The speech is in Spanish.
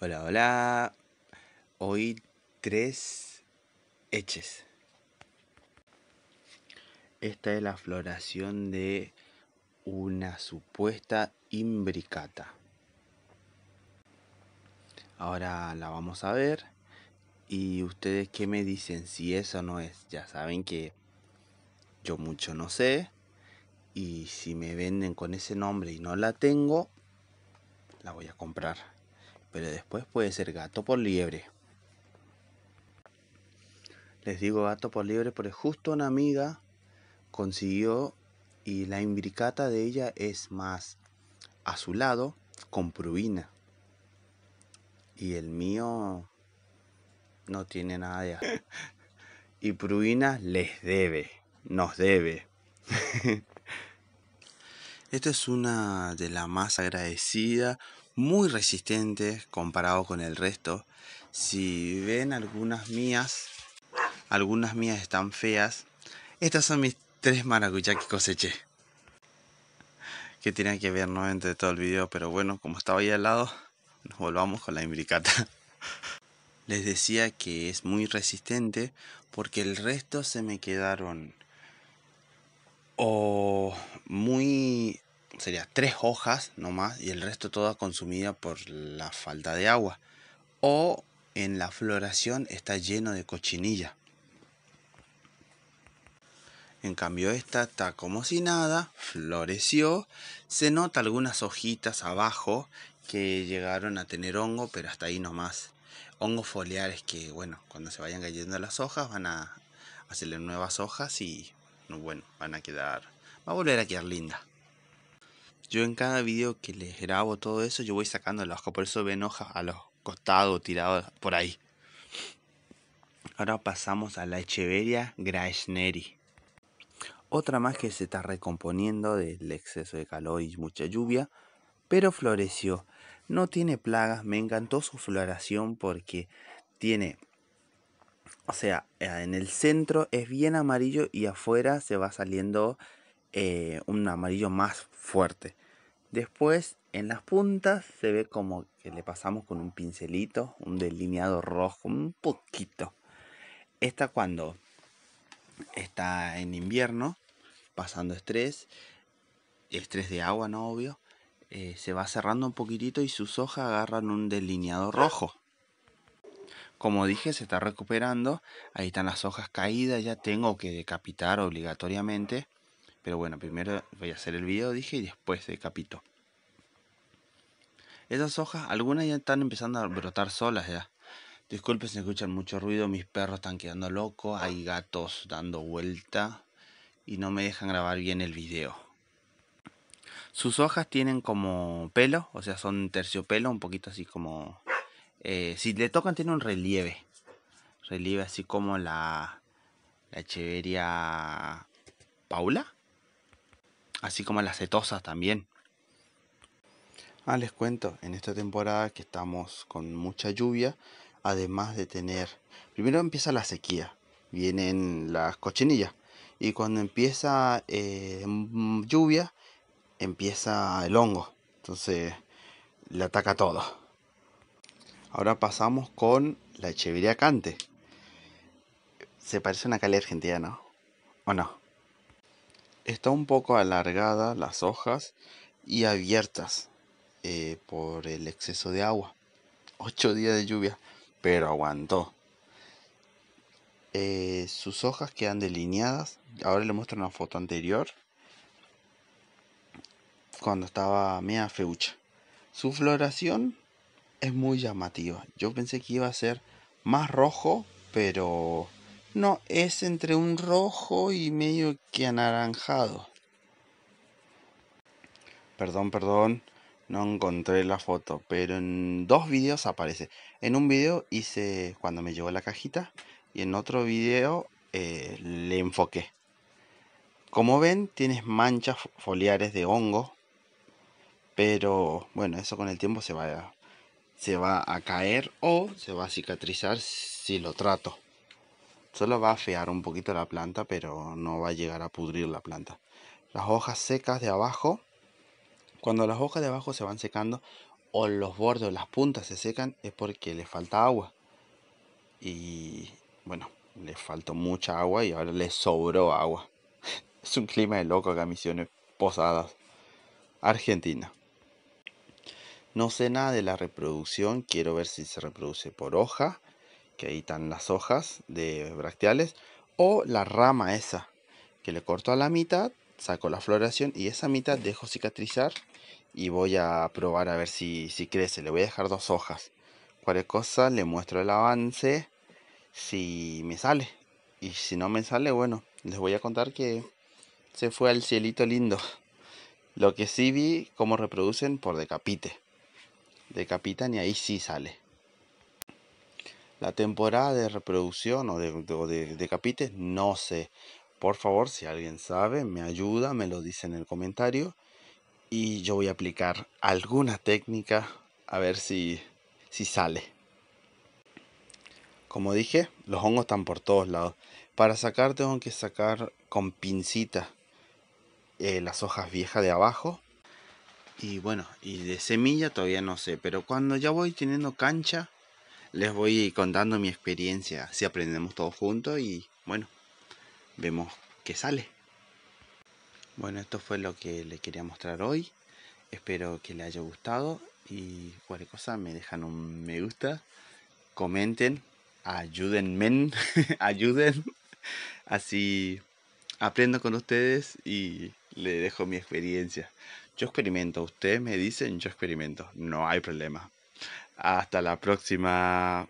Hola, hola. Hoy tres heches Esta es la floración de una supuesta imbricata. Ahora la vamos a ver. Y ustedes qué me dicen si eso no es. Ya saben que yo mucho no sé. Y si me venden con ese nombre y no la tengo, la voy a comprar pero después puede ser gato por liebre. Les digo gato por liebre porque justo una amiga consiguió y la imbricata de ella es más ...a su lado... con pruina. Y el mío no tiene nada de Y pruina les debe, nos debe. Esta es una de las más agradecidas muy resistente comparado con el resto. Si ven algunas mías, algunas mías están feas. Estas son mis tres maracuyá que coseché. Que tenía que ver nuevamente de todo el video, pero bueno, como estaba ahí al lado, nos volvamos con la imbricata. Les decía que es muy resistente porque el resto se me quedaron o muy sería tres hojas nomás y el resto toda consumida por la falta de agua. O en la floración está lleno de cochinilla. En cambio esta está como si nada, floreció, se nota algunas hojitas abajo que llegaron a tener hongo, pero hasta ahí nomás. Hongos foliares que, bueno, cuando se vayan cayendo las hojas van a hacerle nuevas hojas y, bueno, van a quedar, va a volver a quedar linda. Yo en cada video que les grabo todo eso, yo voy sacando las hojas. Por eso ven hojas a los costados, tiradas por ahí. Ahora pasamos a la Echeveria graesneri. Otra más que se está recomponiendo del exceso de calor y mucha lluvia, pero floreció. No tiene plagas, me encantó su floración porque tiene, o sea, eh, en el centro es bien amarillo y afuera se va saliendo eh, un amarillo más fuerte. Después en las puntas se ve como que le pasamos con un pincelito, un delineado rojo, un poquito. Esta cuando está en invierno, pasando estrés, estrés de agua, no obvio, eh, se va cerrando un poquitito y sus hojas agarran un delineado rojo. Como dije, se está recuperando. Ahí están las hojas caídas, ya tengo que decapitar obligatoriamente. Pero bueno, primero voy a hacer el video, dije, y después decapito. Esas hojas, algunas ya están empezando a brotar solas ya. Disculpen si escuchan mucho ruido, mis perros están quedando locos, hay gatos dando vuelta y no me dejan grabar bien el video. Sus hojas tienen como pelo, o sea, son terciopelo, un poquito así como... Eh, si le tocan tiene un relieve, relieve así como la, la cheveria paula, así como las cetosas también. Ah, les cuento, en esta temporada que estamos con mucha lluvia, además de tener, primero empieza la sequía, vienen las cochinillas, y cuando empieza eh, lluvia, empieza el hongo, entonces le ataca todo. Ahora pasamos con la Echeveria cante. Se parece a una calle argentina, ¿no? ¿O no? Está un poco alargada las hojas y abiertas eh, por el exceso de agua. Ocho días de lluvia, pero aguantó. Eh, sus hojas quedan delineadas. Ahora le muestro una foto anterior cuando estaba media feucha. Su floración es muy llamativa. Yo pensé que iba a ser más rojo, pero no, es entre un rojo y medio que anaranjado. Perdón, perdón, no encontré la foto, pero en dos videos aparece. En un video hice cuando me llegó la cajita y en otro video eh, le enfoqué. Como ven, tienes manchas foliares de hongo, pero bueno, eso con el tiempo se va, se va a caer o se va a cicatrizar si lo trato. Solo va a afear un poquito la planta, pero no va a llegar a pudrir la planta. Las hojas secas de abajo, cuando las hojas de abajo se van secando o los bordes o las puntas se secan es porque le falta agua. Y bueno, le faltó mucha agua y ahora le sobró agua. Es un clima de loco acá, Misiones Posadas, Argentina. No sé nada de la reproducción, quiero ver si se reproduce por hoja que ahí están las hojas de bracteales, o la rama esa, que le corto a la mitad, saco la floración y esa mitad dejo cicatrizar y voy a probar a ver si, si crece. Le voy a dejar dos hojas. Cualquier cosa, le muestro el avance, si me sale. Y si no me sale, bueno, les voy a contar que se fue al cielito lindo. Lo que sí vi, cómo reproducen por decapite. Decapitan y ahí sí sale. La temporada de reproducción o de, de, capites, no sé. Por favor, si alguien sabe, me ayuda, me lo dice en el comentario. Y yo voy a aplicar alguna técnica a ver si, si sale. Como dije, los hongos están por todos lados. Para sacar tengo que sacar con pincita eh, las hojas viejas de abajo. Y bueno, y de semilla todavía no sé. Pero cuando ya voy teniendo cancha, les voy contando mi experiencia, así aprendemos todos juntos y bueno, vemos qué sale. Bueno, esto fue lo que le quería mostrar hoy. Espero que les haya gustado y cualquier cosa me dejan un me gusta, comenten, ayúdenme, ayuden, así aprendo con ustedes y le dejo mi experiencia. Yo experimento, ustedes me dicen, yo experimento, no hay problema. Hasta la próxima.